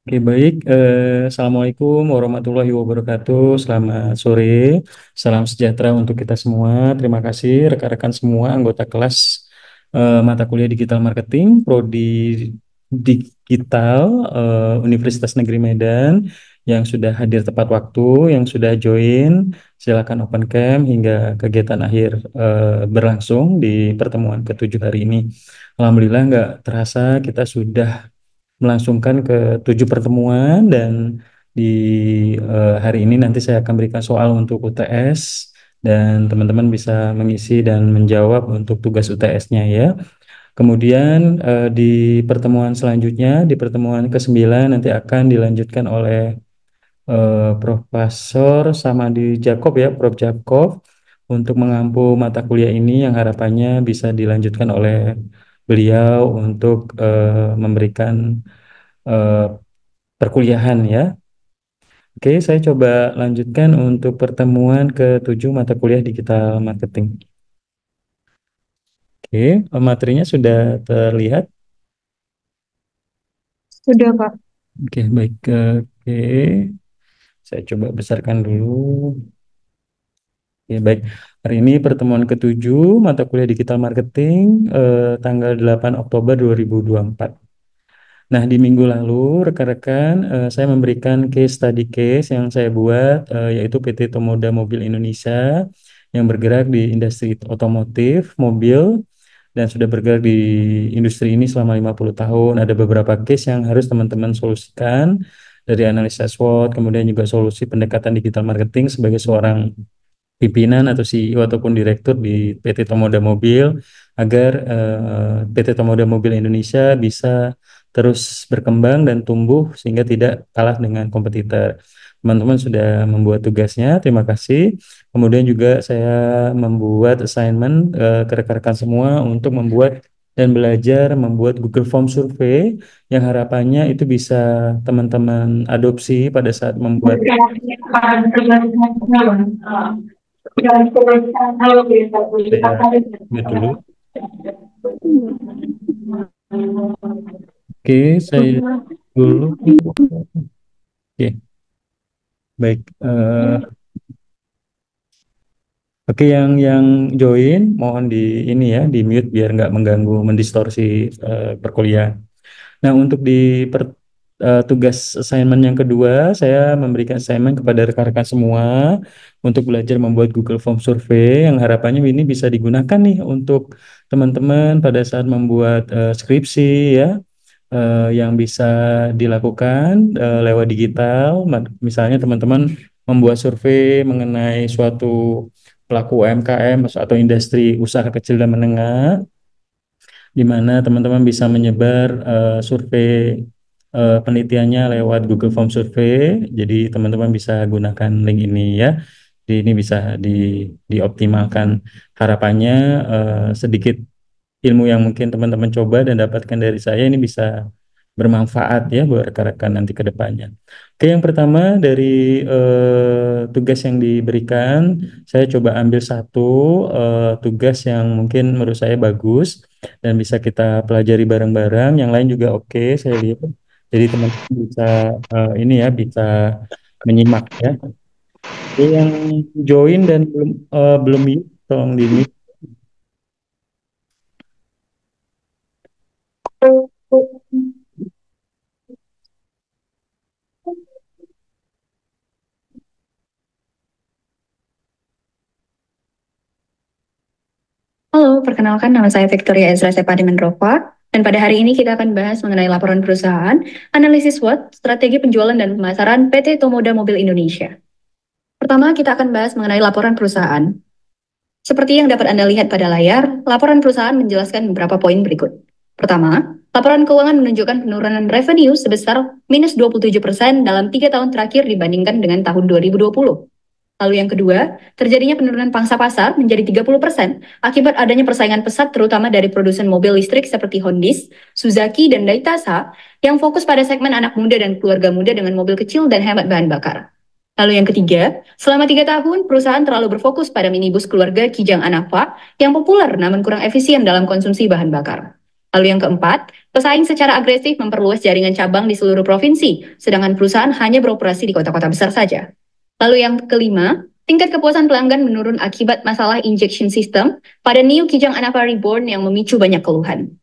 Oke, baik. Eh, Assalamualaikum warahmatullahi wabarakatuh. Selamat sore. Salam sejahtera untuk kita semua. Terima kasih rekan-rekan semua anggota kelas eh, mata kuliah Digital Marketing Prodi Digital eh, Universitas Negeri Medan yang sudah hadir tepat waktu, yang sudah join. Silakan open cam hingga kegiatan akhir eh, berlangsung di pertemuan ketujuh hari ini. Alhamdulillah nggak terasa kita sudah melangsungkan ke tujuh pertemuan dan di uh, hari ini nanti saya akan berikan soal untuk UTS dan teman-teman bisa mengisi dan menjawab untuk tugas UTS-nya ya. Kemudian uh, di pertemuan selanjutnya di pertemuan ke-9 nanti akan dilanjutkan oleh uh, Profesor di Jakob ya, Prof Jakob untuk mengampu mata kuliah ini yang harapannya bisa dilanjutkan oleh beliau untuk uh, memberikan uh, perkuliahan ya. Oke, saya coba lanjutkan untuk pertemuan ke-7 mata kuliah digital marketing. Oke, materinya sudah terlihat? Sudah, Pak. Oke, baik. Oke. Saya coba besarkan dulu. Oke, ya, baik. Hari ini pertemuan ketujuh mata kuliah digital marketing eh, tanggal 8 Oktober 2024. Nah, di minggu lalu rekan-rekan eh, saya memberikan case study case yang saya buat eh, yaitu PT Tomoda Mobil Indonesia yang bergerak di industri otomotif, mobil dan sudah bergerak di industri ini selama 50 tahun. Ada beberapa case yang harus teman-teman solusikan dari analisa SWOT, kemudian juga solusi pendekatan digital marketing sebagai seorang pimpinan atau CEO ataupun direktur di PT Tomoda Mobil agar uh, eh, PT Tomoda Mobil Indonesia bisa terus berkembang dan tumbuh sehingga tidak kalah dengan kompetitor. Teman-teman sudah membuat tugasnya, terima kasih. Kemudian juga saya membuat assignment uh, ke rekan-rekan semua untuk membuat dan belajar membuat Google Form survei yang harapannya itu bisa teman-teman adopsi pada saat membuat dulu. Oke, okay, saya dulu. Oke. Okay. Baik, uh, Oke, okay, yang yang join mohon di ini ya, di mute biar nggak mengganggu mendistorsi uh, perkuliahan. Nah, untuk di per, uh, tugas assignment yang kedua, saya memberikan assignment kepada rekan-rekan semua untuk belajar membuat Google Form Survey yang harapannya ini bisa digunakan nih untuk teman-teman pada saat membuat uh, skripsi ya. Uh, yang bisa dilakukan uh, lewat digital, misalnya teman-teman membuat survei mengenai suatu pelaku UMKM atau industri usaha kecil dan menengah, di mana teman-teman bisa menyebar uh, survei uh, penelitiannya lewat Google Form Survey. Jadi teman-teman bisa gunakan link ini ya. Jadi ini bisa di dioptimalkan harapannya uh, sedikit ilmu yang mungkin teman-teman coba dan dapatkan dari saya ini bisa bermanfaat ya buat rekan-rekan nanti ke depannya. Oke, yang pertama dari uh, tugas yang diberikan, saya coba ambil satu uh, tugas yang mungkin menurut saya bagus dan bisa kita pelajari bareng-bareng. Yang lain juga oke, okay, saya lihat. Jadi teman-teman bisa uh, ini ya bisa menyimak ya. Jadi yang join dan belum uh, belum tolong di mute. Halo, perkenalkan nama saya Victoria Ezra Mendrova. Dan pada hari ini kita akan bahas mengenai laporan perusahaan, analisis SWOT, strategi penjualan dan pemasaran PT Tomoda Mobil Indonesia. Pertama, kita akan bahas mengenai laporan perusahaan. Seperti yang dapat Anda lihat pada layar, laporan perusahaan menjelaskan beberapa poin berikut. Pertama, laporan keuangan menunjukkan penurunan revenue sebesar minus 27% dalam tiga tahun terakhir dibandingkan dengan tahun 2020. Lalu yang kedua, terjadinya penurunan pangsa pasar menjadi 30% akibat adanya persaingan pesat terutama dari produsen mobil listrik seperti Hondis, Suzuki, dan Daitasa yang fokus pada segmen anak muda dan keluarga muda dengan mobil kecil dan hemat bahan bakar. Lalu yang ketiga, selama tiga tahun perusahaan terlalu berfokus pada minibus keluarga Kijang Anava yang populer namun kurang efisien dalam konsumsi bahan bakar. Lalu yang keempat, pesaing secara agresif memperluas jaringan cabang di seluruh provinsi, sedangkan perusahaan hanya beroperasi di kota-kota besar saja. Lalu yang kelima, tingkat kepuasan pelanggan menurun akibat masalah injection system pada New Kijang Anava Reborn yang memicu banyak keluhan.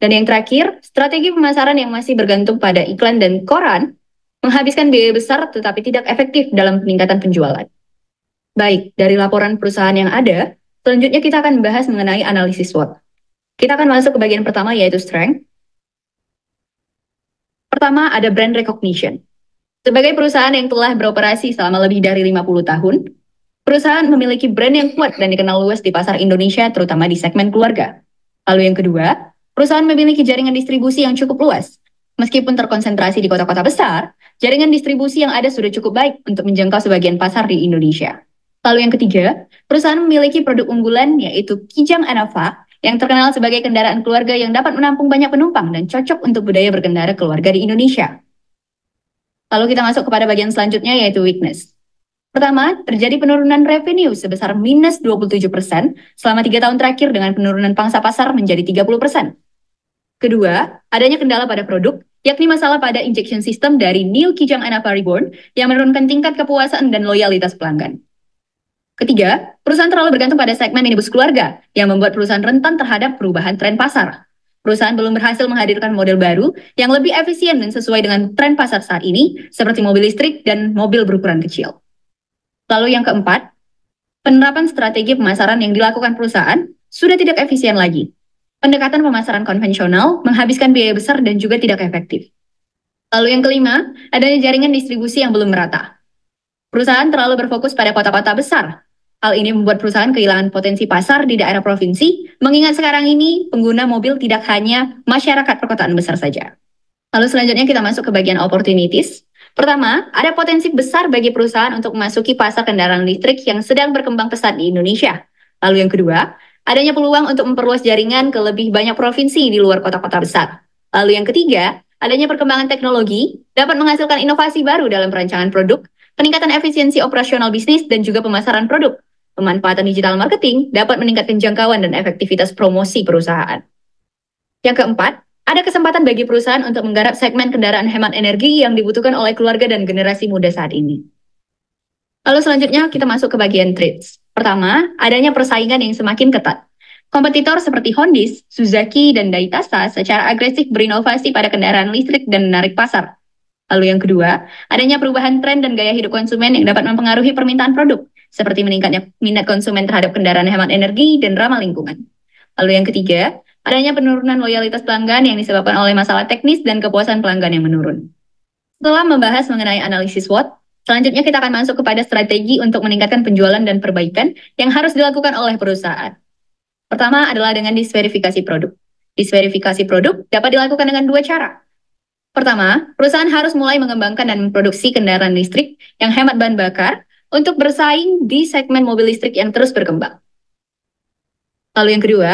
Dan yang terakhir, strategi pemasaran yang masih bergantung pada iklan dan koran menghabiskan biaya besar tetapi tidak efektif dalam peningkatan penjualan. Baik, dari laporan perusahaan yang ada, selanjutnya kita akan membahas mengenai analisis SWOT. Kita akan masuk ke bagian pertama yaitu strength. Pertama ada brand recognition. Sebagai perusahaan yang telah beroperasi selama lebih dari 50 tahun, perusahaan memiliki brand yang kuat dan dikenal luas di pasar Indonesia terutama di segmen keluarga. Lalu yang kedua, perusahaan memiliki jaringan distribusi yang cukup luas. Meskipun terkonsentrasi di kota-kota besar, jaringan distribusi yang ada sudah cukup baik untuk menjangkau sebagian pasar di Indonesia. Lalu yang ketiga, perusahaan memiliki produk unggulan yaitu Kijang Anava yang terkenal sebagai kendaraan keluarga yang dapat menampung banyak penumpang dan cocok untuk budaya berkendara keluarga di Indonesia. Lalu kita masuk kepada bagian selanjutnya yaitu weakness. Pertama, terjadi penurunan revenue sebesar minus 27% selama tiga tahun terakhir dengan penurunan pangsa pasar menjadi 30%. Kedua, adanya kendala pada produk, yakni masalah pada injection system dari New Kijang Anapa Reborn yang menurunkan tingkat kepuasan dan loyalitas pelanggan. Ketiga, perusahaan terlalu bergantung pada segmen minibus keluarga yang membuat perusahaan rentan terhadap perubahan tren pasar. Perusahaan belum berhasil menghadirkan model baru yang lebih efisien dan sesuai dengan tren pasar saat ini, seperti mobil listrik dan mobil berukuran kecil. Lalu yang keempat, penerapan strategi pemasaran yang dilakukan perusahaan sudah tidak efisien lagi. Pendekatan pemasaran konvensional menghabiskan biaya besar dan juga tidak efektif. Lalu yang kelima, adanya jaringan distribusi yang belum merata. Perusahaan terlalu berfokus pada kota-kota besar Hal ini membuat perusahaan kehilangan potensi pasar di daerah provinsi, mengingat sekarang ini pengguna mobil tidak hanya masyarakat perkotaan besar saja. Lalu selanjutnya kita masuk ke bagian opportunities. Pertama, ada potensi besar bagi perusahaan untuk memasuki pasar kendaraan listrik yang sedang berkembang pesat di Indonesia. Lalu yang kedua, adanya peluang untuk memperluas jaringan ke lebih banyak provinsi di luar kota-kota besar. Lalu yang ketiga, adanya perkembangan teknologi dapat menghasilkan inovasi baru dalam perancangan produk, peningkatan efisiensi operasional bisnis, dan juga pemasaran produk. Pemanfaatan digital marketing dapat meningkatkan jangkauan dan efektivitas promosi perusahaan. Yang keempat, ada kesempatan bagi perusahaan untuk menggarap segmen kendaraan hemat energi yang dibutuhkan oleh keluarga dan generasi muda saat ini. Lalu selanjutnya kita masuk ke bagian trades. Pertama, adanya persaingan yang semakin ketat. Kompetitor seperti Honda, Suzuki, dan Daihatsu secara agresif berinovasi pada kendaraan listrik dan menarik pasar. Lalu yang kedua, adanya perubahan tren dan gaya hidup konsumen yang dapat mempengaruhi permintaan produk seperti meningkatnya minat konsumen terhadap kendaraan hemat energi dan ramah lingkungan. Lalu yang ketiga, adanya penurunan loyalitas pelanggan yang disebabkan oleh masalah teknis dan kepuasan pelanggan yang menurun. Setelah membahas mengenai analisis SWOT, selanjutnya kita akan masuk kepada strategi untuk meningkatkan penjualan dan perbaikan yang harus dilakukan oleh perusahaan. Pertama adalah dengan disverifikasi produk. Disverifikasi produk dapat dilakukan dengan dua cara, Pertama, perusahaan harus mulai mengembangkan dan memproduksi kendaraan listrik yang hemat bahan bakar untuk bersaing di segmen mobil listrik yang terus berkembang. Lalu yang kedua,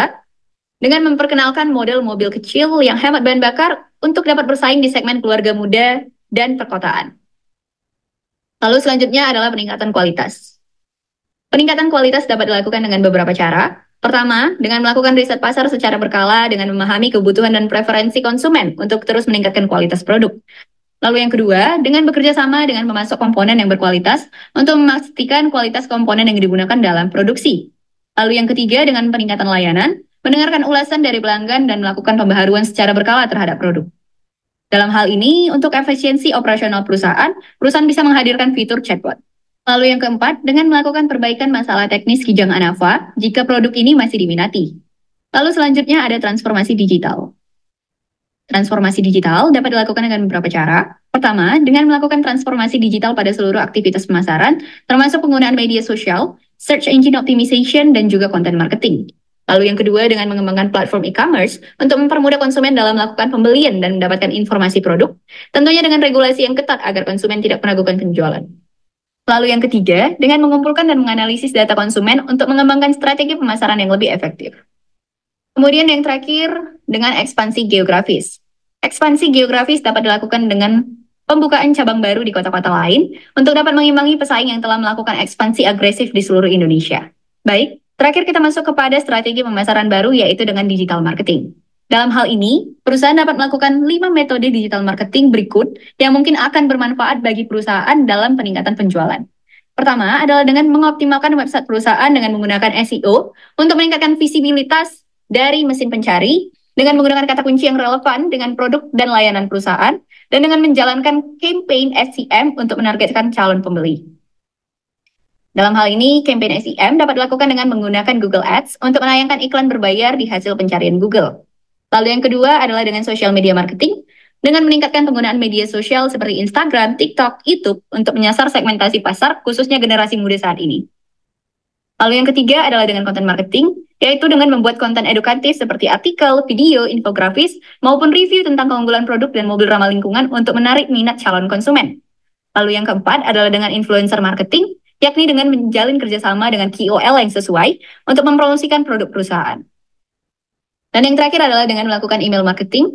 dengan memperkenalkan model mobil kecil yang hemat bahan bakar untuk dapat bersaing di segmen keluarga muda dan perkotaan. Lalu selanjutnya adalah peningkatan kualitas. Peningkatan kualitas dapat dilakukan dengan beberapa cara. Pertama, dengan melakukan riset pasar secara berkala dengan memahami kebutuhan dan preferensi konsumen untuk terus meningkatkan kualitas produk. Lalu yang kedua, dengan bekerja sama dengan pemasok komponen yang berkualitas untuk memastikan kualitas komponen yang digunakan dalam produksi. Lalu yang ketiga, dengan peningkatan layanan, mendengarkan ulasan dari pelanggan dan melakukan pembaharuan secara berkala terhadap produk. Dalam hal ini, untuk efisiensi operasional perusahaan, perusahaan bisa menghadirkan fitur chatbot. Lalu yang keempat, dengan melakukan perbaikan masalah teknis Kijang Anava jika produk ini masih diminati. Lalu selanjutnya ada transformasi digital. Transformasi digital dapat dilakukan dengan beberapa cara. Pertama, dengan melakukan transformasi digital pada seluruh aktivitas pemasaran, termasuk penggunaan media sosial, search engine optimization, dan juga content marketing. Lalu yang kedua, dengan mengembangkan platform e-commerce untuk mempermudah konsumen dalam melakukan pembelian dan mendapatkan informasi produk, tentunya dengan regulasi yang ketat agar konsumen tidak meragukan penjualan. Lalu yang ketiga, dengan mengumpulkan dan menganalisis data konsumen untuk mengembangkan strategi pemasaran yang lebih efektif. Kemudian yang terakhir, dengan ekspansi geografis. Ekspansi geografis dapat dilakukan dengan pembukaan cabang baru di kota-kota lain untuk dapat mengimbangi pesaing yang telah melakukan ekspansi agresif di seluruh Indonesia. Baik, terakhir kita masuk kepada strategi pemasaran baru yaitu dengan digital marketing. Dalam hal ini, perusahaan dapat melakukan 5 metode digital marketing berikut yang mungkin akan bermanfaat bagi perusahaan dalam peningkatan penjualan. Pertama adalah dengan mengoptimalkan website perusahaan dengan menggunakan SEO untuk meningkatkan visibilitas dari mesin pencari dengan menggunakan kata kunci yang relevan dengan produk dan layanan perusahaan, dan dengan menjalankan campaign SEM untuk menargetkan calon pembeli. Dalam hal ini, campaign SEM dapat dilakukan dengan menggunakan Google Ads untuk menayangkan iklan berbayar di hasil pencarian Google. Lalu yang kedua adalah dengan social media marketing, dengan meningkatkan penggunaan media sosial seperti Instagram, TikTok, YouTube untuk menyasar segmentasi pasar, khususnya generasi muda saat ini. Lalu yang ketiga adalah dengan konten marketing, yaitu dengan membuat konten edukatif seperti artikel, video, infografis, maupun review tentang keunggulan produk dan mobil ramah lingkungan untuk menarik minat calon konsumen. Lalu yang keempat adalah dengan influencer marketing, yakni dengan menjalin kerjasama dengan KOL yang sesuai untuk mempromosikan produk perusahaan. Dan yang terakhir adalah dengan melakukan email marketing.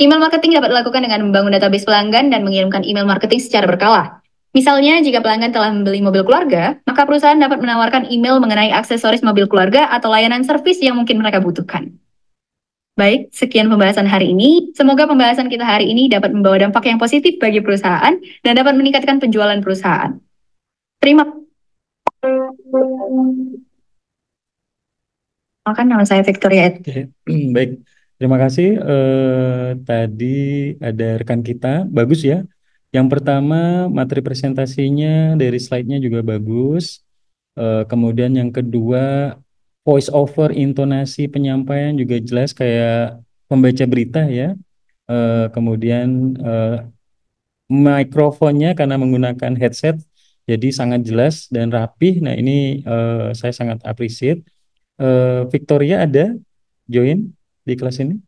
Email marketing dapat dilakukan dengan membangun database pelanggan dan mengirimkan email marketing secara berkala, Misalnya, jika pelanggan telah membeli mobil keluarga, maka perusahaan dapat menawarkan email mengenai aksesoris mobil keluarga atau layanan servis yang mungkin mereka butuhkan. Baik, sekian pembahasan hari ini. Semoga pembahasan kita hari ini dapat membawa dampak yang positif bagi perusahaan dan dapat meningkatkan penjualan perusahaan. Terima Makan nama saya Victoria. Oke, hmm, baik. Terima kasih. Uh, tadi ada rekan kita, bagus ya. Yang pertama, materi presentasinya dari slide-nya juga bagus. Uh, kemudian yang kedua, voice over intonasi penyampaian juga jelas kayak pembaca berita ya. Uh, kemudian uh, mikrofonnya karena menggunakan headset jadi sangat jelas dan rapih. Nah, ini uh, saya sangat appreciate. Uh, Victoria ada join di kelas ini?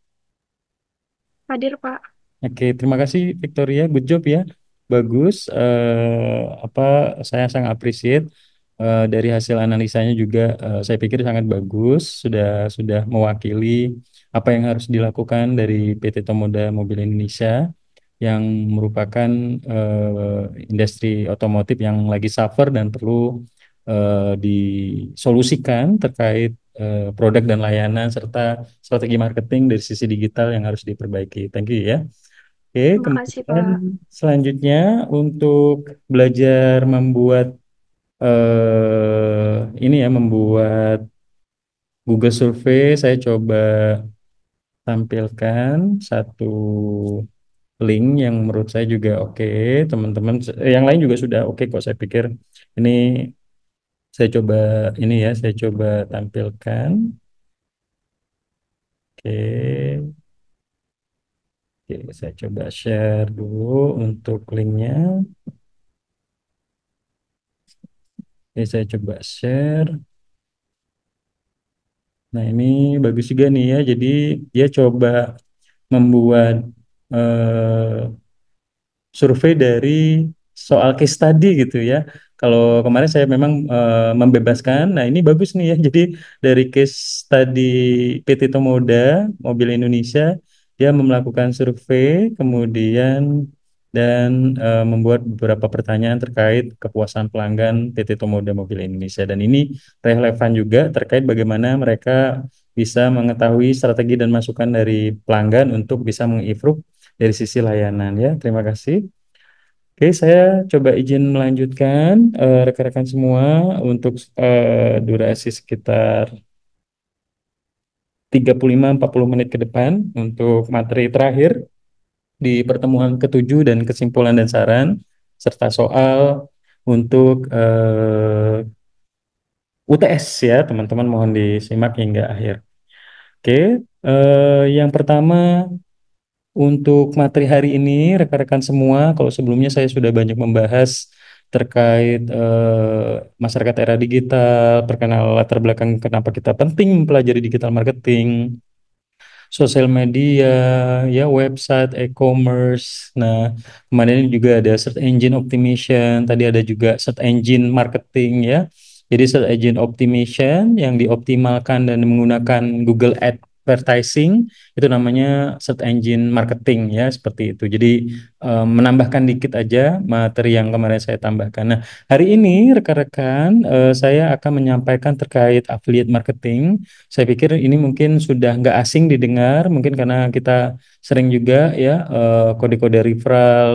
Hadir, Pak. Oke, terima kasih Victoria. Good job ya. Bagus. Uh, apa saya sangat appreciate uh, dari hasil analisanya juga uh, saya pikir sangat bagus. Sudah sudah mewakili apa yang harus dilakukan dari PT Tomoda Mobil Indonesia yang merupakan uh, industri otomotif yang lagi suffer dan perlu uh, disolusikan terkait produk dan layanan serta strategi marketing dari sisi digital yang harus diperbaiki. Thank you ya. Oke, kemudian Pak. selanjutnya untuk belajar membuat eh, ini ya membuat Google Survey saya coba tampilkan satu link yang menurut saya juga oke okay. teman-teman eh, yang lain juga sudah oke okay kok saya pikir ini saya coba ini ya saya coba tampilkan oke okay. Oke, saya coba share dulu untuk linknya. Oke, saya coba share. Nah, ini bagus juga nih ya. Jadi dia coba membuat eh, survei dari soal case study gitu ya. Kalau kemarin saya memang e, membebaskan, nah ini bagus nih ya. Jadi dari case tadi PT Tomoda Mobil Indonesia dia melakukan survei kemudian dan e, membuat beberapa pertanyaan terkait kepuasan pelanggan PT Tomoda Mobil Indonesia dan ini relevan juga terkait bagaimana mereka bisa mengetahui strategi dan masukan dari pelanggan untuk bisa mengimprove dari sisi layanan ya terima kasih Oke, saya coba izin melanjutkan eh, rekan-rekan semua untuk e, durasi sekitar 35-40 menit ke depan untuk materi terakhir di pertemuan ketujuh dan kesimpulan dan saran serta soal untuk uh, eh, UTS ya teman-teman mohon disimak hingga akhir. Oke, uh, yang pertama untuk materi hari ini rekan-rekan semua kalau sebelumnya saya sudah banyak membahas terkait uh, masyarakat era digital, perkenal latar belakang kenapa kita penting mempelajari digital marketing, sosial media, ya website, e-commerce. Nah, kemarin juga ada search engine optimization, tadi ada juga search engine marketing ya. Jadi search engine optimization yang dioptimalkan dan menggunakan Google Ads advertising itu namanya search engine marketing ya seperti itu. Jadi um, menambahkan dikit aja materi yang kemarin saya tambahkan. Nah, hari ini rekan-rekan uh, saya akan menyampaikan terkait affiliate marketing. Saya pikir ini mungkin sudah nggak asing didengar, mungkin karena kita sering juga ya eh, kode-kode uh, referral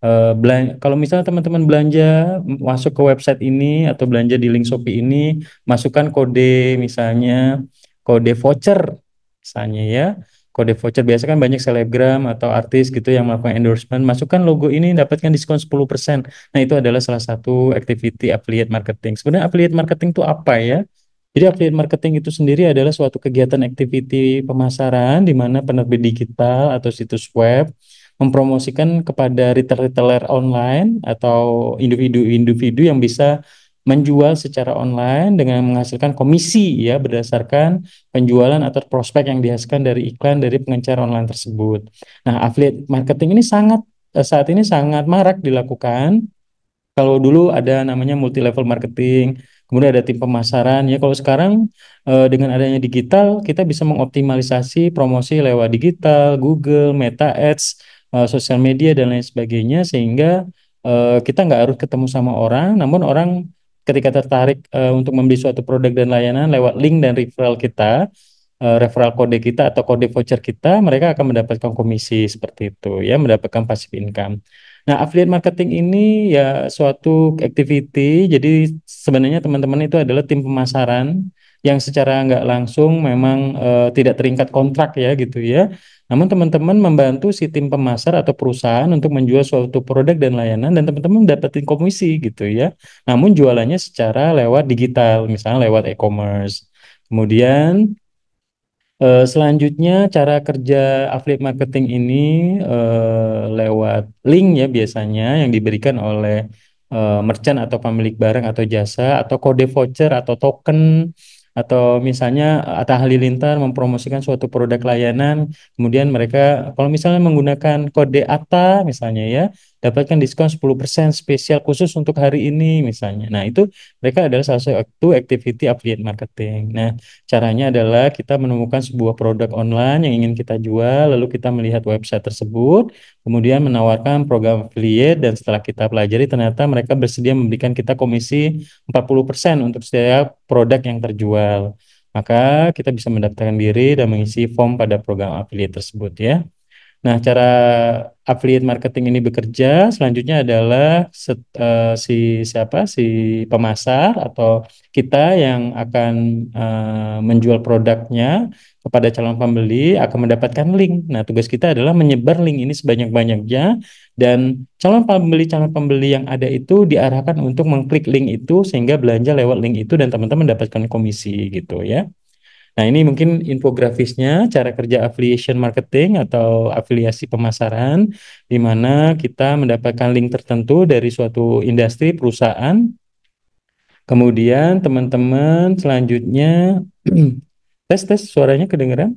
Uh, kalau misalnya teman-teman belanja masuk ke website ini atau belanja di link Shopee ini, masukkan kode misalnya kode voucher misalnya ya kode voucher biasa kan banyak selebgram atau artis gitu yang melakukan endorsement masukkan logo ini dapatkan diskon 10% nah itu adalah salah satu activity affiliate marketing sebenarnya affiliate marketing itu apa ya jadi affiliate marketing itu sendiri adalah suatu kegiatan activity pemasaran di mana penerbit digital atau situs web mempromosikan kepada retailer-retailer online atau individu-individu yang bisa menjual secara online dengan menghasilkan komisi ya berdasarkan penjualan atau prospek yang dihasilkan dari iklan dari pengencar online tersebut. Nah, affiliate marketing ini sangat eh, saat ini sangat marak dilakukan. Kalau dulu ada namanya multi level marketing, kemudian ada tim pemasaran ya kalau sekarang eh, dengan adanya digital kita bisa mengoptimalisasi promosi lewat digital Google Meta Ads eh, sosial media dan lain sebagainya sehingga kita nggak harus ketemu sama orang namun orang ketika tertarik uh, untuk membeli suatu produk dan layanan lewat link dan referral kita, uh, referral kode kita atau kode voucher kita, mereka akan mendapatkan komisi seperti itu ya, mendapatkan passive income. Nah, affiliate marketing ini ya suatu activity. Jadi sebenarnya teman-teman itu adalah tim pemasaran yang secara nggak langsung memang uh, tidak teringkat kontrak ya gitu ya. Namun teman-teman membantu si tim pemasar atau perusahaan untuk menjual suatu produk dan layanan dan teman-teman dapetin komisi gitu ya. Namun jualannya secara lewat digital, misalnya lewat e-commerce. Kemudian uh, selanjutnya cara kerja affiliate marketing ini uh, lewat link ya biasanya yang diberikan oleh merchant atau pemilik barang atau jasa atau kode voucher atau token atau misalnya eh, Atta Halilintar mempromosikan suatu produk layanan kemudian mereka kalau misalnya menggunakan kode ATA misalnya ya dapatkan diskon 10% spesial khusus untuk hari ini misalnya. Nah, itu mereka adalah salah satu activity affiliate marketing. Nah, caranya adalah kita menemukan sebuah produk online yang ingin kita jual, lalu kita melihat website tersebut, kemudian menawarkan program affiliate dan setelah kita pelajari ternyata mereka bersedia memberikan kita komisi 40% untuk setiap produk yang terjual. Maka kita bisa mendaftarkan diri dan mengisi form pada program affiliate tersebut ya. Nah, cara affiliate marketing ini bekerja selanjutnya adalah set, uh, si siapa si pemasar atau kita yang akan uh, menjual produknya kepada calon pembeli akan mendapatkan link. Nah, tugas kita adalah menyebar link ini sebanyak-banyaknya dan calon pembeli calon pembeli yang ada itu diarahkan untuk mengklik link itu sehingga belanja lewat link itu dan teman-teman mendapatkan komisi gitu ya. Nah, ini mungkin infografisnya cara kerja affiliation marketing atau afiliasi pemasaran di mana kita mendapatkan link tertentu dari suatu industri perusahaan. Kemudian teman-teman selanjutnya tes tes suaranya kedengeran?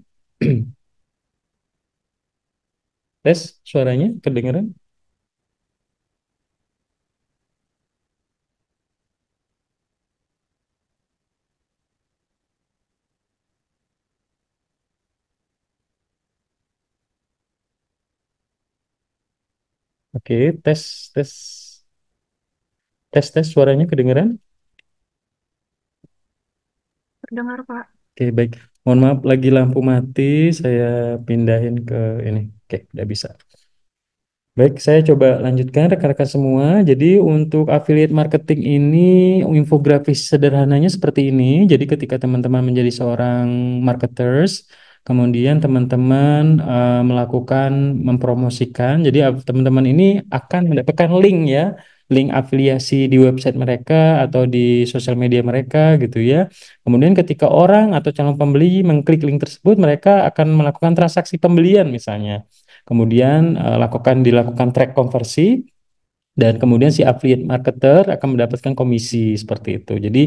tes suaranya kedengeran? Oke, tes tes tes tes suaranya kedengeran? Terdengar, Pak. Oke, baik. Mohon maaf lagi lampu mati, saya pindahin ke ini. Oke, udah bisa. Baik, saya coba lanjutkan rekan-rekan semua. Jadi untuk affiliate marketing ini infografis sederhananya seperti ini. Jadi ketika teman-teman menjadi seorang marketers, Kemudian teman-teman uh, melakukan mempromosikan. Jadi eh, teman-teman ini akan mendapatkan link ya, link afiliasi di website mereka atau di sosial media mereka gitu ya. Kemudian ketika orang atau calon pembeli mengklik link tersebut, mereka akan melakukan transaksi pembelian misalnya. Kemudian uh, lakukan dilakukan track konversi dan kemudian si affiliate marketer akan mendapatkan komisi seperti itu. Jadi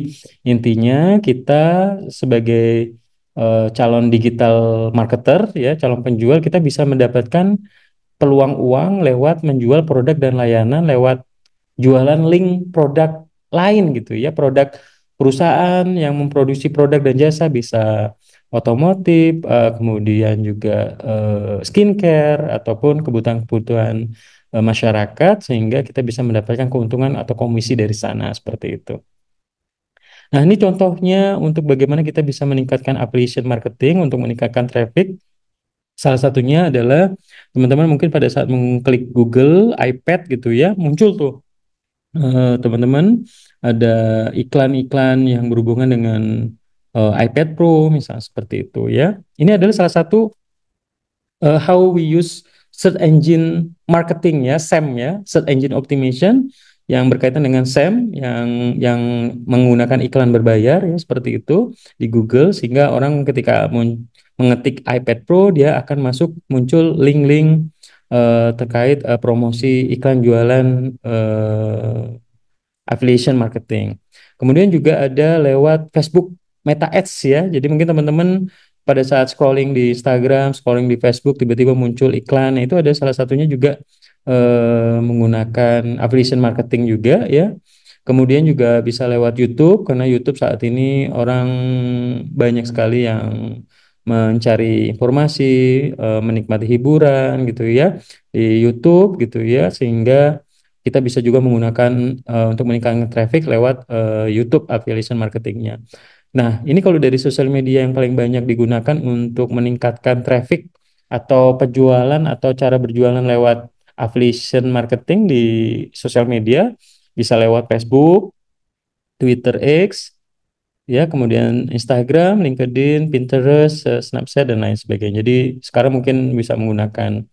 intinya kita sebagai uh, calon digital marketer ya calon penjual kita bisa mendapatkan peluang uang lewat menjual produk dan layanan lewat jualan link produk lain gitu ya produk perusahaan yang memproduksi produk dan jasa bisa otomotif uh, kemudian juga uh, skincare ataupun kebutuhan-kebutuhan uh, masyarakat sehingga kita bisa mendapatkan keuntungan atau komisi dari sana seperti itu. Nah, ini contohnya untuk bagaimana kita bisa meningkatkan application marketing untuk meningkatkan traffic. Salah satunya adalah teman-teman mungkin pada saat mengklik Google, iPad gitu ya, muncul tuh eh, teman-teman uh, ada iklan-iklan yang berhubungan dengan uh, iPad Pro misalnya seperti itu ya. Ini adalah salah satu uh, how we use search engine marketing ya, SEM ya, search engine optimization yang berkaitan dengan SEM yang yang menggunakan iklan berbayar ya seperti itu di Google sehingga orang ketika mengetik iPad Pro dia akan masuk muncul link-link uh, terkait uh, promosi iklan jualan uh, affiliation marketing. Kemudian juga ada lewat Facebook Meta Ads ya. Jadi mungkin teman-teman pada saat scrolling di Instagram, scrolling di Facebook tiba-tiba muncul iklan. Nah, itu ada salah satunya juga eh, menggunakan affiliation marketing juga ya. Kemudian juga bisa lewat YouTube karena YouTube saat ini orang banyak sekali yang mencari informasi, eh, menikmati hiburan gitu ya di YouTube gitu ya sehingga kita bisa juga menggunakan uh, untuk meningkatkan traffic lewat uh, YouTube affiliation marketingnya. Nah, ini kalau dari sosial media yang paling banyak digunakan untuk meningkatkan traffic atau penjualan atau cara berjualan lewat affiliation marketing di sosial media bisa lewat Facebook, Twitter X, ya kemudian Instagram, LinkedIn, Pinterest, eh, Snapchat dan lain sebagainya. Jadi sekarang mungkin bisa menggunakan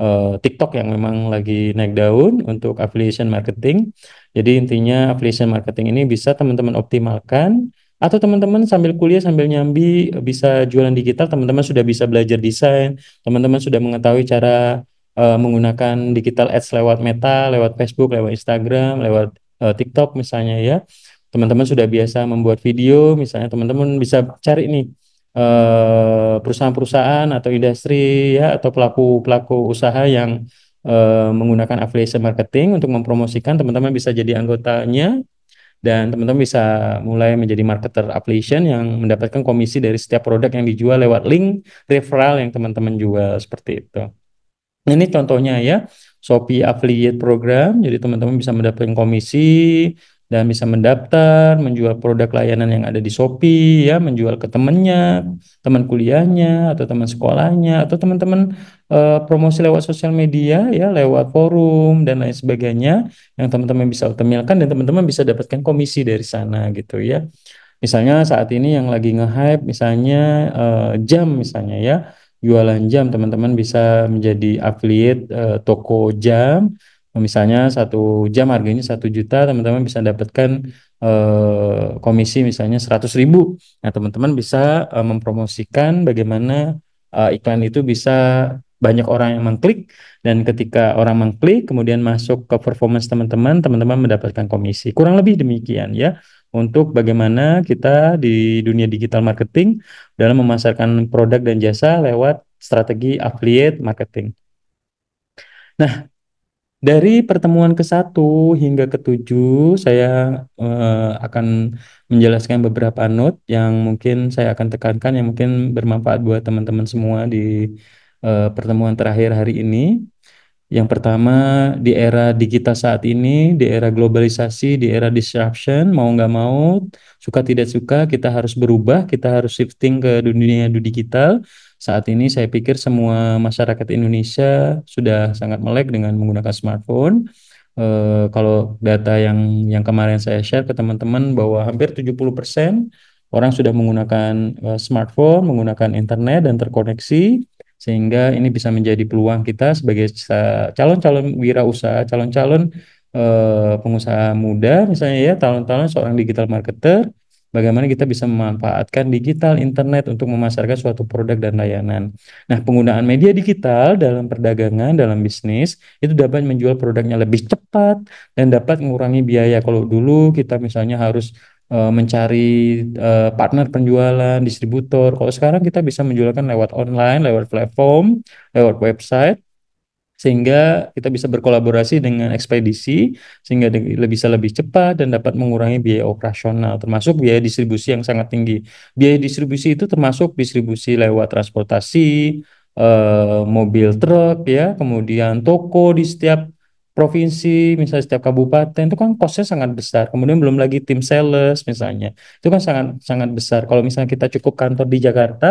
uh, TikTok yang memang lagi naik daun untuk affiliation marketing. Jadi intinya affiliation marketing ini bisa teman-teman optimalkan atau teman-teman sambil kuliah sambil nyambi eh, bisa jualan digital, teman-teman sudah bisa belajar desain, teman-teman sudah mengetahui cara uh, menggunakan digital ads lewat Meta, lewat Facebook, lewat Instagram, lewat uh, TikTok misalnya ya. Teman-teman sudah biasa membuat video, misalnya teman-teman bisa cari nih eh, perusahaan-perusahaan atau industri ya atau pelaku-pelaku usaha yang uh, menggunakan affiliate marketing untuk mempromosikan teman-teman bisa jadi anggotanya dan teman-teman bisa mulai menjadi marketer affiliation yang mendapatkan komisi dari setiap produk yang dijual lewat link referral yang teman-teman jual seperti itu. Nah, ini contohnya ya, Shopee Affiliate Program. Jadi teman-teman bisa mendapatkan komisi dan bisa mendaftar, menjual produk layanan yang ada di Shopee, ya, menjual ke temannya, teman kuliahnya, atau teman sekolahnya, atau teman-teman uh, promosi lewat sosial media, ya, lewat forum dan lain sebagainya, yang teman-teman bisa tampilkan dan teman-teman bisa dapatkan komisi dari sana, gitu ya. Misalnya saat ini yang lagi nge-hype, misalnya uh, jam, misalnya ya jualan jam teman-teman bisa menjadi affiliate uh, toko jam misalnya satu jam harganya satu juta teman-teman bisa dapatkan uh, komisi misalnya seratus ribu nah teman-teman bisa uh, mempromosikan bagaimana uh, iklan itu bisa banyak orang yang mengklik dan ketika orang mengklik kemudian masuk ke performance teman-teman teman-teman mendapatkan komisi kurang lebih demikian ya untuk bagaimana kita di dunia digital marketing dalam memasarkan produk dan jasa lewat strategi affiliate marketing. Nah, dari pertemuan ke-1 hingga ke-7 saya uh, akan menjelaskan beberapa note yang mungkin saya akan tekankan yang mungkin bermanfaat buat teman-teman semua di uh, pertemuan terakhir hari ini. Yang pertama, di era digital saat ini, di era globalisasi, di era disruption, mau nggak mau, suka tidak suka, kita harus berubah, kita harus shifting ke dunia digital. Saat ini saya pikir semua masyarakat Indonesia sudah sangat melek dengan menggunakan smartphone. Uh, kalau data yang yang kemarin saya share ke teman-teman bahwa hampir 70% orang sudah menggunakan uh, smartphone, menggunakan internet dan terkoneksi sehingga ini bisa menjadi peluang kita sebagai calon-calon wirausaha, calon-calon eh, pengusaha muda misalnya ya, calon-calon seorang digital marketer, bagaimana kita bisa memanfaatkan digital internet untuk memasarkan suatu produk dan layanan. Nah, penggunaan media digital dalam perdagangan, dalam bisnis itu dapat menjual produknya lebih cepat dan dapat mengurangi biaya. Kalau dulu kita misalnya harus uh, mencari uh, partner penjualan, distributor. Kalau sekarang kita bisa menjualkan lewat online, lewat platform, lewat website sehingga kita bisa berkolaborasi dengan ekspedisi sehingga lebih bisa lebih cepat dan dapat mengurangi biaya operasional termasuk biaya distribusi yang sangat tinggi. Biaya distribusi itu termasuk distribusi lewat transportasi, eh, mobil truk ya, kemudian toko di setiap provinsi, misalnya setiap kabupaten itu kan kosnya sangat besar. Kemudian belum lagi tim sales misalnya. Itu kan sangat sangat besar. Kalau misalnya kita cukup kantor di Jakarta,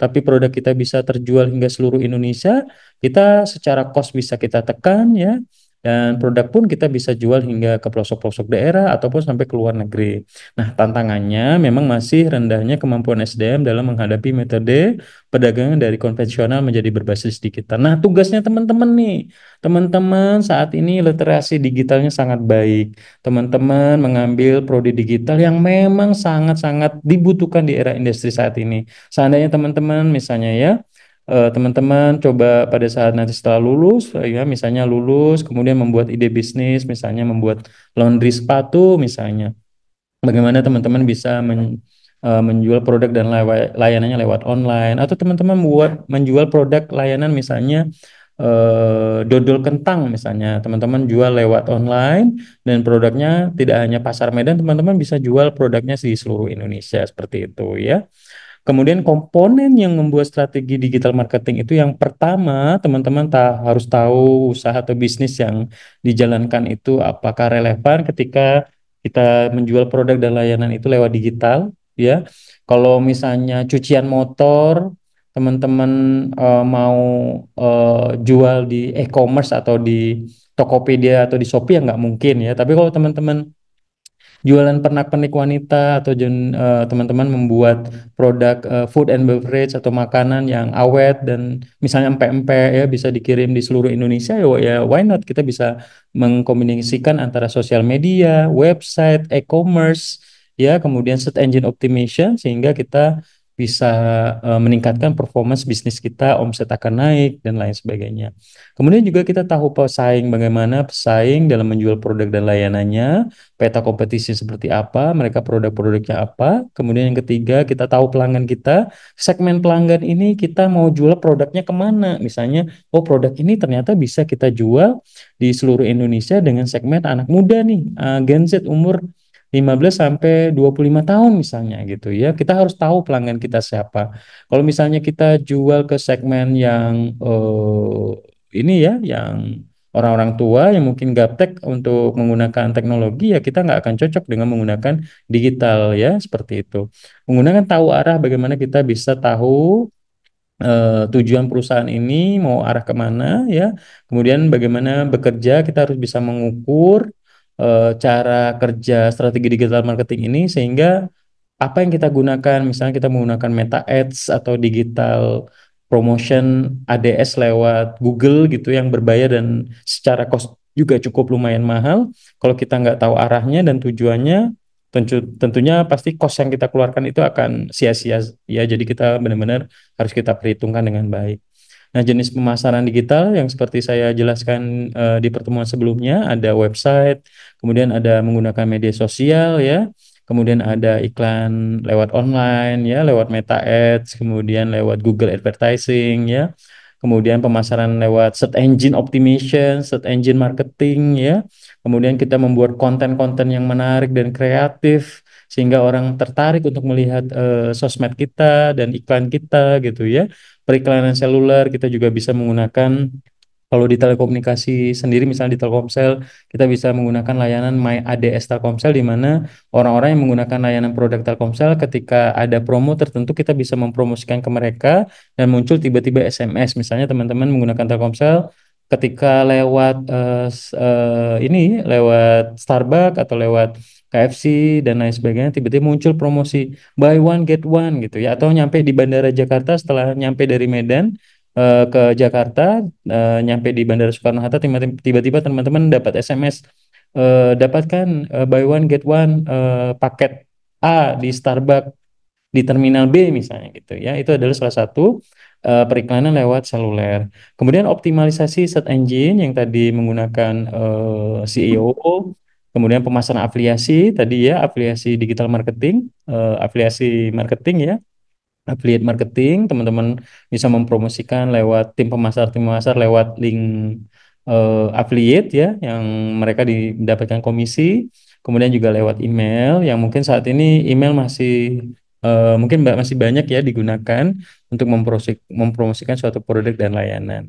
tapi produk kita bisa terjual hingga seluruh Indonesia, kita secara kos bisa kita tekan ya. Dan produk pun kita bisa jual hingga ke pelosok-pelosok daerah ataupun sampai ke luar negeri. Nah, tantangannya memang masih rendahnya kemampuan SDM dalam menghadapi metode perdagangan dari konvensional menjadi berbasis digital. Nah, tugasnya teman-teman nih. Teman-teman saat ini literasi digitalnya sangat baik. Teman-teman mengambil prodi digital yang memang sangat-sangat dibutuhkan di era industri saat ini. Seandainya teman-teman misalnya ya, Eh, teman-teman coba pada saat nanti setelah lulus ya misalnya lulus kemudian membuat ide bisnis misalnya membuat laundry sepatu misalnya bagaimana teman-teman bisa men, uh, menjual produk dan layanannya lewat online atau teman-teman buat menjual produk layanan misalnya uh, dodol kentang misalnya teman-teman jual lewat online dan produknya tidak hanya pasar Medan teman-teman bisa jual produknya di seluruh Indonesia seperti itu ya Kemudian komponen yang membuat strategi digital marketing itu yang pertama teman-teman ta harus tahu usaha atau bisnis yang dijalankan itu apakah relevan ketika kita menjual produk dan layanan itu lewat digital ya. Kalau misalnya cucian motor teman-teman uh, mau uh, jual di e-commerce atau di Tokopedia atau di Shopee ya nggak mungkin ya. Tapi kalau teman-teman jualan pernak-pernik wanita atau eh, teman-teman uh, membuat produk uh, food and beverage atau makanan yang awet dan misalnya empek ya bisa dikirim di seluruh Indonesia ya, ya why not kita bisa mengkombinasikan antara sosial media, website, e-commerce ya kemudian search engine optimization sehingga kita bisa uh, meningkatkan performance bisnis kita, omset akan naik dan lain sebagainya. Kemudian juga kita tahu pesaing bagaimana pesaing dalam menjual produk dan layanannya, peta kompetisi seperti apa, mereka produk-produknya apa. Kemudian yang ketiga kita tahu pelanggan kita, segmen pelanggan ini kita mau jual produknya kemana. Misalnya, oh produk ini ternyata bisa kita jual di seluruh Indonesia dengan segmen anak muda nih, uh, Gen Z umur 15 sampai 25 tahun misalnya gitu ya. Kita harus tahu pelanggan kita siapa. Kalau misalnya kita jual ke segmen yang uh, ini ya yang orang-orang tua yang mungkin gaptek untuk menggunakan teknologi ya kita nggak akan cocok dengan menggunakan digital ya seperti itu menggunakan tahu arah bagaimana kita bisa tahu Uh, tujuan perusahaan ini mau arah kemana ya kemudian bagaimana bekerja kita harus bisa mengukur Eh, cara kerja strategi digital marketing ini sehingga apa yang kita gunakan misalnya kita menggunakan meta ads atau digital promotion ADS lewat Google gitu yang berbayar dan secara cost juga cukup lumayan mahal kalau kita nggak tahu arahnya dan tujuannya tentu tentunya pasti cost yang kita keluarkan itu akan sia-sia ya jadi kita benar-benar harus kita perhitungkan dengan baik Nah, jenis pemasaran digital yang seperti saya jelaskan uh, di pertemuan sebelumnya ada website, kemudian ada menggunakan media sosial ya, kemudian ada iklan lewat online ya, lewat Meta Ads, kemudian lewat Google Advertising ya. Kemudian pemasaran lewat search engine optimization, search engine marketing ya. Kemudian kita membuat konten-konten yang menarik dan kreatif sehingga orang tertarik untuk melihat uh, sosmed kita dan iklan kita gitu ya. Periklanan seluler kita juga bisa menggunakan kalau di telekomunikasi sendiri, misalnya di Telkomsel, kita bisa menggunakan layanan My ADS Telkomsel, di mana orang-orang yang menggunakan layanan produk Telkomsel, ketika ada promo tertentu, kita bisa mempromosikan ke mereka dan muncul tiba-tiba SMS. Misalnya teman-teman menggunakan Telkomsel, ketika lewat uh, uh, ini lewat Starbucks atau lewat KFC dan lain sebagainya tiba-tiba muncul promosi buy one get one gitu ya atau nyampe di bandara Jakarta setelah nyampe dari Medan uh, ke Jakarta uh, nyampe di bandara Soekarno Hatta tiba-tiba teman-teman dapat SMS uh, dapatkan uh, buy one get one uh, paket A di Starbucks di terminal B misalnya gitu ya itu adalah salah satu uh, periklanan lewat seluler. Kemudian optimalisasi set engine yang tadi menggunakan uh, eh, CEO, kemudian pemasaran afiliasi tadi ya, afiliasi digital marketing, uh, afiliasi marketing ya. Affiliate marketing, teman-teman bisa mempromosikan lewat tim pemasar, tim pemasar lewat link uh, affiliate ya, yang mereka didapatkan komisi. Kemudian juga lewat email, yang mungkin saat ini email masih uh, mungkin masih banyak ya digunakan untuk mempromosik, mempromosikan suatu produk dan layanan.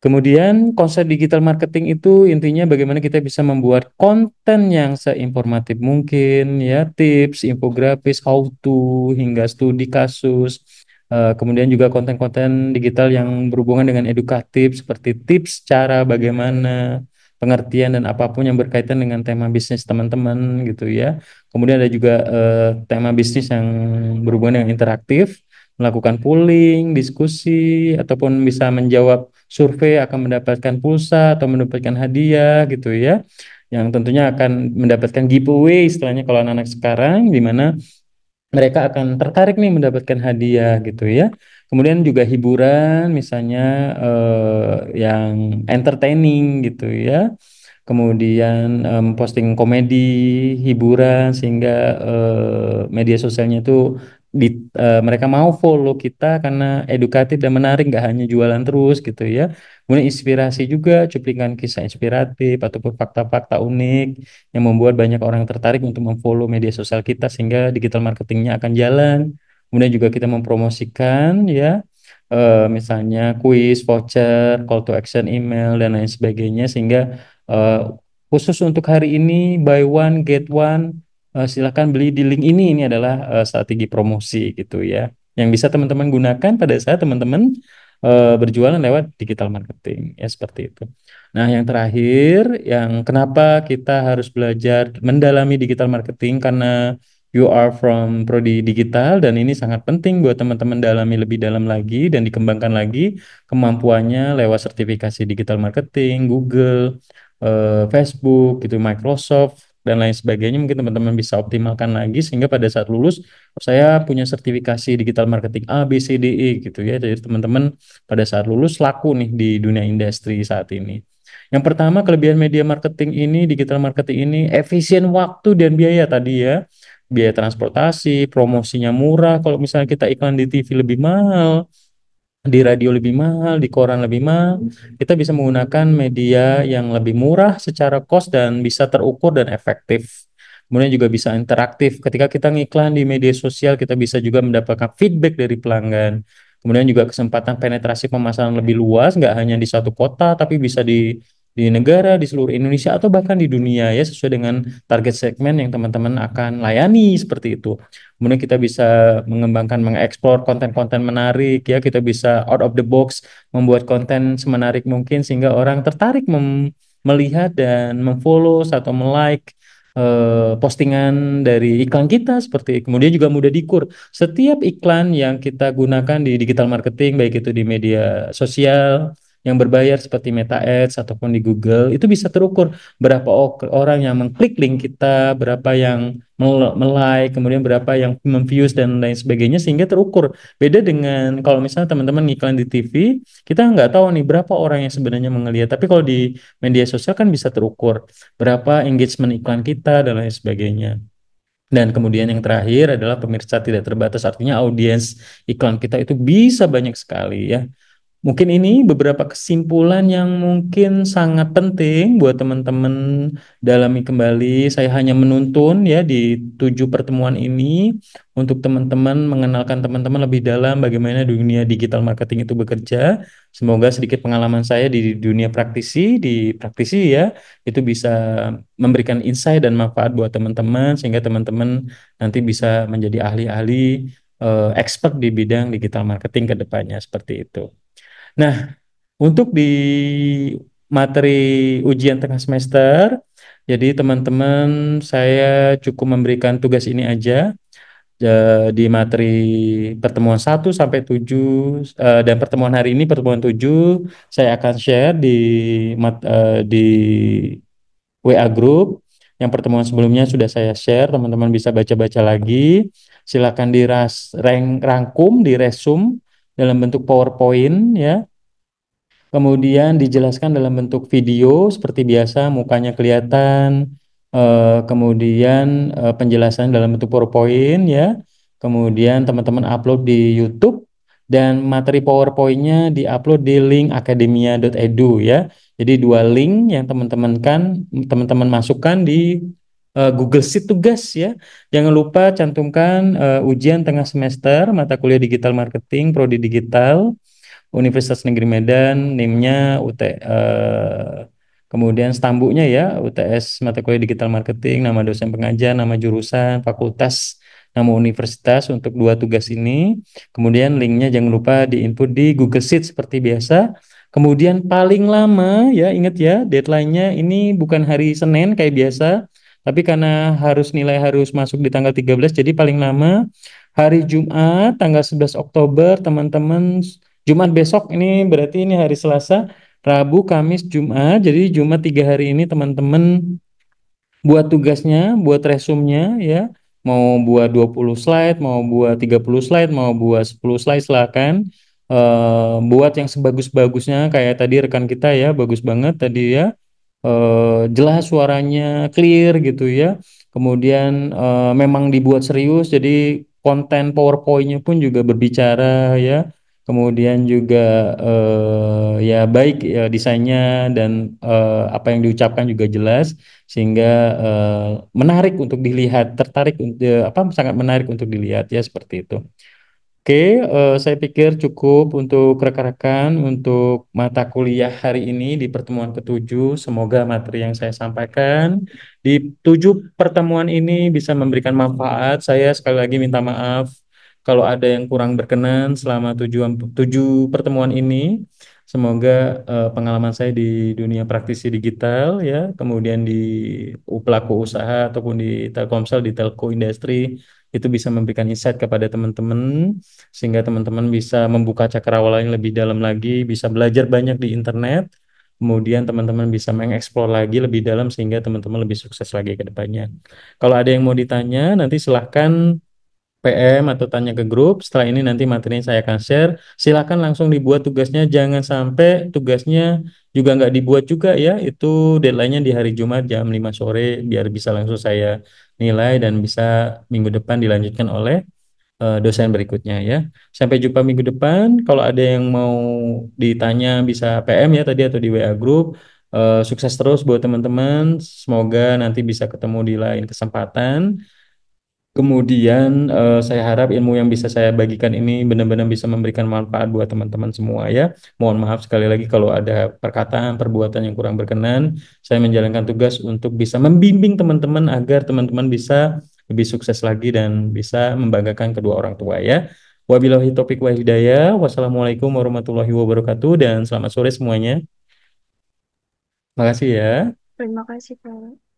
Kemudian konsep digital marketing itu intinya bagaimana kita bisa membuat konten yang seinformatif mungkin ya tips, infografis, how to hingga studi kasus. Uh, kemudian juga konten-konten digital yang berhubungan dengan edukatif seperti tips cara bagaimana pengertian dan apapun yang berkaitan dengan tema bisnis teman-teman gitu ya. Kemudian ada juga eh, tema bisnis yang berhubungan dengan interaktif, melakukan polling, diskusi ataupun bisa menjawab survei akan mendapatkan pulsa atau mendapatkan hadiah gitu ya. Yang tentunya akan mendapatkan giveaway istilahnya kalau anak-anak sekarang di mana mereka akan tertarik nih mendapatkan hadiah gitu ya. Kemudian juga hiburan misalnya eh, yang entertaining gitu ya. Kemudian eh, posting komedi, hiburan sehingga eh, media sosialnya itu di, uh, mereka mau follow kita karena edukatif dan menarik nggak hanya jualan terus gitu ya kemudian inspirasi juga cuplikan kisah inspiratif ataupun fakta-fakta unik yang membuat banyak orang tertarik untuk memfollow media sosial kita sehingga digital marketingnya akan jalan kemudian juga kita mempromosikan ya uh, misalnya quiz, voucher call to action email dan lain sebagainya sehingga uh, khusus untuk hari ini buy one get one uh, eh, silahkan beli di link ini. Ini adalah uh, strategi promosi gitu ya. Yang bisa teman-teman gunakan pada saat teman-teman uh, berjualan lewat digital marketing ya seperti itu. Nah, yang terakhir yang kenapa kita harus belajar mendalami digital marketing karena you are from prodi digital dan ini sangat penting buat teman-teman dalami lebih dalam lagi dan dikembangkan lagi kemampuannya lewat sertifikasi digital marketing, Google, Facebook, gitu Microsoft dan lain sebagainya mungkin teman-teman bisa optimalkan lagi sehingga pada saat lulus saya punya sertifikasi digital marketing A B C D E gitu ya jadi teman-teman pada saat lulus laku nih di dunia industri saat ini yang pertama kelebihan media marketing ini digital marketing ini efisien waktu dan biaya tadi ya biaya transportasi promosinya murah kalau misalnya kita iklan di TV lebih mahal di radio lebih mahal, di koran lebih mahal, kita bisa menggunakan media yang lebih murah secara cost dan bisa terukur dan efektif. Kemudian juga bisa interaktif. Ketika kita ngiklan di media sosial, kita bisa juga mendapatkan feedback dari pelanggan. Kemudian juga kesempatan penetrasi pemasaran lebih luas, nggak hanya di satu kota, tapi bisa di di negara, di seluruh Indonesia, atau bahkan di dunia ya sesuai dengan target segmen yang teman-teman akan layani seperti itu. Kemudian kita bisa mengembangkan, mengeksplor konten-konten menarik ya, kita bisa out of the box membuat konten semenarik mungkin sehingga orang tertarik mem melihat dan memfollow atau melike eh, postingan dari iklan kita seperti kemudian juga mudah dikur setiap iklan yang kita gunakan di digital marketing baik itu di media sosial yang berbayar seperti Meta Ads ataupun di Google itu bisa terukur berapa orang yang mengklik link kita, berapa yang melike, kemudian berapa yang memviews dan lain sebagainya sehingga terukur. Beda dengan kalau misalnya teman-teman iklan di TV, kita nggak tahu nih berapa orang yang sebenarnya mengelihat Tapi kalau di media sosial kan bisa terukur berapa engagement iklan kita dan lain sebagainya. Dan kemudian yang terakhir adalah pemirsa tidak terbatas, artinya audiens iklan kita itu bisa banyak sekali ya. Mungkin ini beberapa kesimpulan yang mungkin sangat penting buat teman-teman dalami kembali. Saya hanya menuntun ya di tujuh pertemuan ini untuk teman-teman mengenalkan teman-teman lebih dalam bagaimana dunia digital marketing itu bekerja. Semoga sedikit pengalaman saya di dunia praktisi, di praktisi ya, itu bisa memberikan insight dan manfaat buat teman-teman sehingga teman-teman nanti bisa menjadi ahli-ahli eh, expert di bidang digital marketing ke depannya seperti itu. Nah, untuk di materi ujian tengah semester, jadi teman-teman saya cukup memberikan tugas ini aja di materi pertemuan 1 sampai 7 eh, dan pertemuan hari ini pertemuan 7 saya akan share di eh, di WA group yang pertemuan sebelumnya sudah saya share teman-teman bisa baca-baca lagi silakan dirangkum di resum dalam bentuk PowerPoint ya. Kemudian dijelaskan dalam bentuk video seperti biasa mukanya kelihatan, eh, kemudian eh, penjelasan dalam bentuk PowerPoint ya. Kemudian teman-teman upload di YouTube dan materi PowerPoint-nya diupload di link akademia.edu ya. Jadi dua link yang teman-teman kan teman-teman masukkan di uh, Google Sheet tugas ya. Jangan lupa cantumkan uh, ujian tengah semester mata kuliah digital marketing prodi digital Universitas Negeri Medan, NIM-nya UT uh, eh, kemudian stambuknya ya UTS mata kuliah digital marketing, nama dosen pengajar, nama jurusan, fakultas, nama universitas untuk dua tugas ini. Kemudian linknya jangan lupa di input di Google Sheet seperti biasa. Kemudian paling lama ya ingat ya deadline-nya ini bukan hari Senin kayak biasa, tapi karena harus nilai harus masuk di tanggal 13 jadi paling lama hari Jumat tanggal 11 Oktober teman-teman Jumat besok ini berarti ini hari Selasa, Rabu, Kamis, Jumat. Jadi Jumat tiga hari ini teman-teman buat tugasnya, buat resumnya ya. Mau buat 20 slide, mau buat 30 slide, mau buat 10 slide silakan Uh, buat yang sebagus-bagusnya kayak tadi rekan kita ya, bagus banget tadi ya uh, jelas suaranya clear gitu ya. Kemudian uh, memang dibuat serius jadi konten powerpoint pun juga berbicara ya. Kemudian juga uh, ya baik ya desainnya dan uh, apa yang diucapkan juga jelas sehingga uh, menarik untuk dilihat, tertarik uh, apa sangat menarik untuk dilihat ya seperti itu. Oke, uh, saya pikir cukup untuk rekan-rekan untuk mata kuliah hari ini di pertemuan ketujuh. Semoga materi yang saya sampaikan di tujuh pertemuan ini bisa memberikan manfaat. Saya sekali lagi minta maaf kalau ada yang kurang berkenan selama tujuh, tujuh pertemuan ini. Semoga uh, pengalaman saya di dunia praktisi digital ya, kemudian di pelaku usaha ataupun di Telkomsel, di telco industri itu bisa memberikan insight kepada teman-teman sehingga teman-teman bisa membuka cakrawala yang lebih dalam lagi, bisa belajar banyak di internet, kemudian teman-teman bisa mengeksplor lagi lebih dalam sehingga teman-teman lebih sukses lagi ke depannya. Kalau ada yang mau ditanya nanti silahkan PM atau tanya ke grup. Setelah ini nanti materinya saya akan share. Silahkan langsung dibuat tugasnya. Jangan sampai tugasnya juga nggak dibuat juga ya. Itu deadline-nya di hari Jumat jam 5 sore biar bisa langsung saya nilai dan bisa minggu depan dilanjutkan oleh uh, dosen berikutnya ya. Sampai jumpa minggu depan. Kalau ada yang mau ditanya bisa PM ya tadi atau di WA grup. Uh, eh, sukses terus buat teman-teman. Semoga nanti bisa ketemu di lain kesempatan. Kemudian uh, saya harap ilmu yang bisa saya bagikan ini benar-benar bisa memberikan manfaat buat teman-teman semua ya. Mohon maaf sekali lagi kalau ada perkataan, perbuatan yang kurang berkenan. Saya menjalankan tugas untuk bisa membimbing teman-teman agar teman-teman bisa lebih sukses lagi dan bisa membanggakan kedua orang tua ya. Wabillahi topik wa hidayah. Wassalamualaikum warahmatullahi wabarakatuh dan selamat sore semuanya. Terima kasih ya. Terima kasih Pak.